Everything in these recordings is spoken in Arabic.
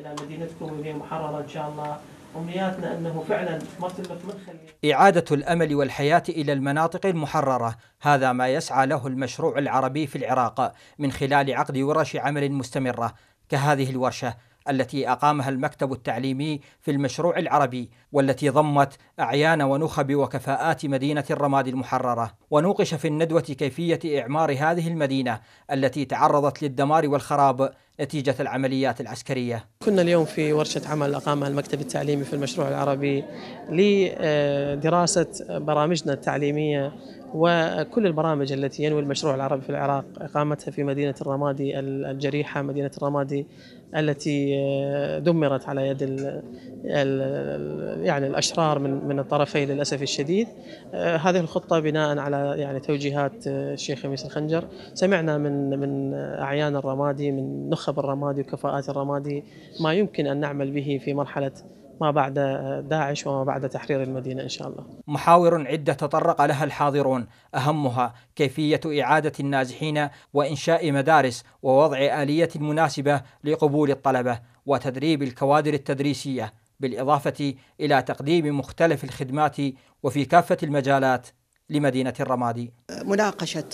إلى مدينتكم وهي محررة إن شاء الله أمنياتنا أنه فعلا مرتبة مدخل إعادة الأمل والحياة إلى المناطق المحررة هذا ما يسعى له المشروع العربي في العراق من خلال عقد ورش عمل مستمرة كهذه الورشة التي أقامها المكتب التعليمي في المشروع العربي والتي ضمت أعيان ونخب وكفاءات مدينة الرماد المحررة ونوقش في الندوة كيفية إعمار هذه المدينة التي تعرضت للدمار والخراب نتيجة العمليات العسكرية كنا اليوم في ورشة عمل أقامها المكتب التعليمي في المشروع العربي لدراسة برامجنا التعليمية وكل البرامج التي ينوي المشروع العربي في العراق إقامتها في مدينة الرمادي الجريحة مدينة الرمادي التي دمرت على يد الـ الـ يعني الأشرار من من الطرفين للأسف الشديد هذه الخطة بناء على يعني توجيهات الشيخ خميس الخنجر سمعنا من من أعيان الرمادي من نخبة المنتخب الرمادي وكفاءات الرمادي ما يمكن أن نعمل به في مرحلة ما بعد داعش وما بعد تحرير المدينة إن شاء الله محاور عدة تطرق لها الحاضرون أهمها كيفية إعادة النازحين وإنشاء مدارس ووضع آلية مناسبة لقبول الطلبة وتدريب الكوادر التدريسية بالإضافة إلى تقديم مختلف الخدمات وفي كافة المجالات لمدينة الرمادي مناقشة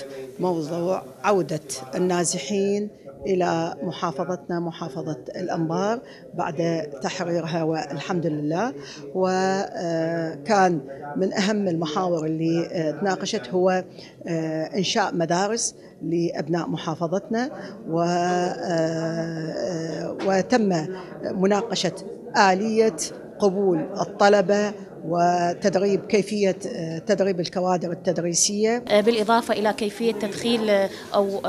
موضوع عودة النازحين الى محافظتنا محافظه الانبار بعد تحريرها والحمد لله وكان آه، من اهم المحاور اللي آه، تناقشت هو آه، انشاء مدارس لابناء محافظتنا و وتم مناقشه اليه قبول الطلبة وتدريب كيفية آه، تدريب الكوادر التدريسية آه، بالإضافة إلى كيفية تدخيل آه، أو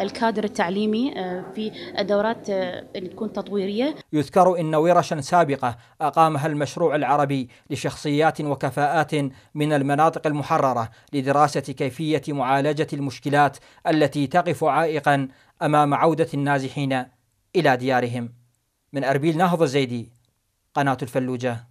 الكادر التعليمي في الدورات اللي تكون تطويرية يذكر أن ورشا سابقة أقامها المشروع العربي لشخصيات وكفاءات من المناطق المحررة لدراسة كيفية معالجة المشكلات التي تقف عائقا أمام عودة النازحين إلى ديارهم من أربيل نهض الزيدي قناة الفلوجة